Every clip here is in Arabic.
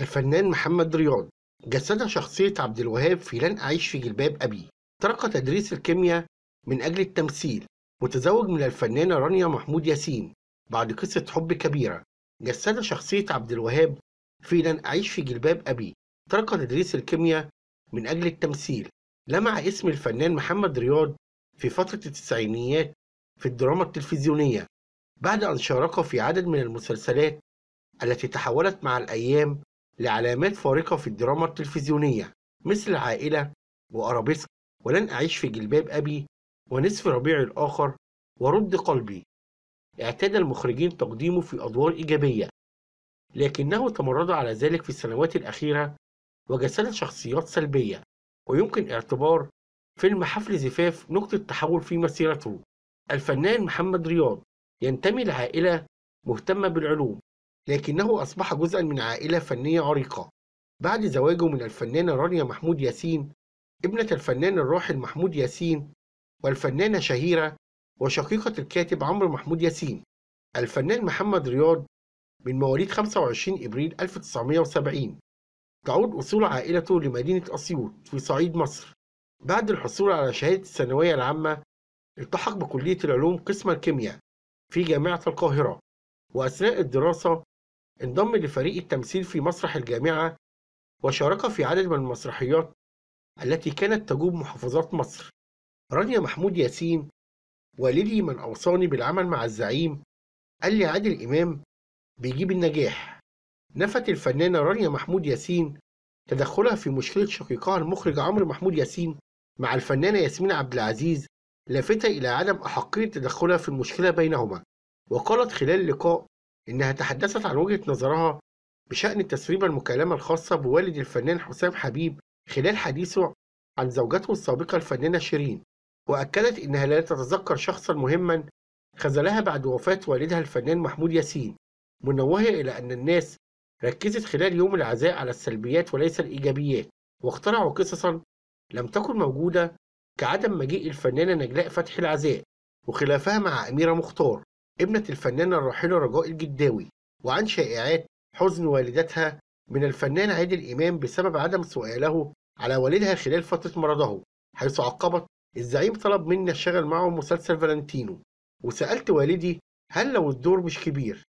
الفنان محمد رياض جسد شخصية عبد الوهاب في لن أعيش في جلباب أبي ترك تدريس الكيمياء من أجل التمثيل وتزوج من الفنانة رانيا محمود ياسين بعد قصة حب كبيرة جسد شخصية عبد الوهاب في لن أعيش في جلباب أبي ترك تدريس الكيمياء من أجل التمثيل لمع اسم الفنان محمد رياض في فترة التسعينيات في الدراما التلفزيونية بعد أن شارك في عدد من المسلسلات التي تحولت مع الأيام لعلامات فارقة في الدراما التلفزيونية مثل العائلة وأرابيسك ولن أعيش في جلباب أبي ونصف ربيع الآخر ورد قلبي اعتاد المخرجين تقديمه في أدوار إيجابية لكنه تمرد على ذلك في السنوات الأخيرة وجسد شخصيات سلبية ويمكن اعتبار فيلم حفل زفاف نقطة تحول في مسيرته الفنان محمد رياض ينتمي لعائلة مهتمة بالعلوم لكنه أصبح جزءا من عائلة فنية عريقة بعد زواجه من الفنانة رانيا محمود ياسين ابنة الفنان الراحل محمود ياسين والفنانة شهيرة وشقيقة الكاتب عمرو محمود ياسين الفنان محمد رياض من مواليد 25 إبريل 1970 تعود أصول عائلته لمدينة أسيوط في صعيد مصر بعد الحصول على شهادة الثانوية العامة التحق بكلية العلوم قسم الكيمياء في جامعة القاهرة وأثناء الدراسة انضم لفريق التمثيل في مسرح الجامعة وشارك في عدد من المسرحيات التي كانت تجوب محافظات مصر رانيا محمود ياسين والدي من أوصاني بالعمل مع الزعيم قال لي عادل إمام بيجيب النجاح نفت الفنانة رانيا محمود ياسين تدخلها في مشكلة شقيقها المخرج عمرو محمود ياسين مع الفنانة ياسمين عبد العزيز لافتة إلى عدم أحقية تدخلها في المشكلة بينهما وقالت خلال لقاء إنها تحدثت عن وجهة نظرها بشأن تسريب المكالمة الخاصة بوالد الفنان حسام حبيب خلال حديثه عن زوجته السابقة الفنانة شيرين وأكدت إنها لا تتذكر شخصا مهما خذلها بعد وفاة والدها الفنان محمود ياسين منوهة إلى أن الناس ركزت خلال يوم العزاء على السلبيات وليس الإيجابيات واخترعوا قصصا لم تكن موجودة كعدم مجيء الفنانة نجلاء فتحي العزاء وخلافها مع أميرة مختار ابنة الفنانة الراحلة رجاء الجداوي وعن شائعات حزن والدتها من الفنان عادل إمام بسبب عدم سؤاله على والدها خلال فترة مرضه حيث عقبت الزعيم طلب مني أشتغل معه مسلسل فالنتينو وسألت والدي هل لو الدور مش كبير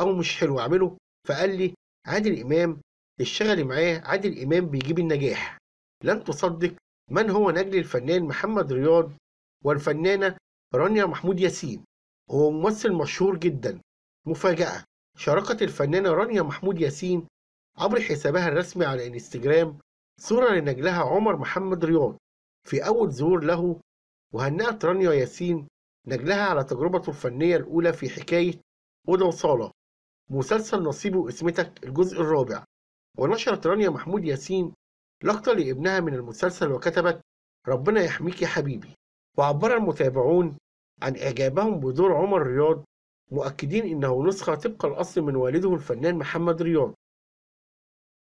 أو مش حلو أعمله فقال لي عادل إمام اشتغلي معاه عادل إمام بيجيب النجاح لن تصدق من هو نجل الفنان محمد رياض والفنانة رانيا محمود ياسين ممثل مشهور جدا مفاجأة شاركت الفنانة رانيا محمود ياسين عبر حسابها الرسمي على انستجرام صورة لنجلها عمر محمد رياض في أول ظهور له وهنأت رانيا ياسين نجلها على تجربته الفنية الأولى في حكاية أوضة وصالة مسلسل نصيبي واسمتك الجزء الرابع ونشرت رانيا محمود ياسين لقطة لابنها من المسلسل وكتبت ربنا يحميك يا حبيبي وعبر المتابعون عن إعجابهم بدور عمر رياض مؤكدين إنه نسخة طبق الأصل من والده الفنان محمد رياض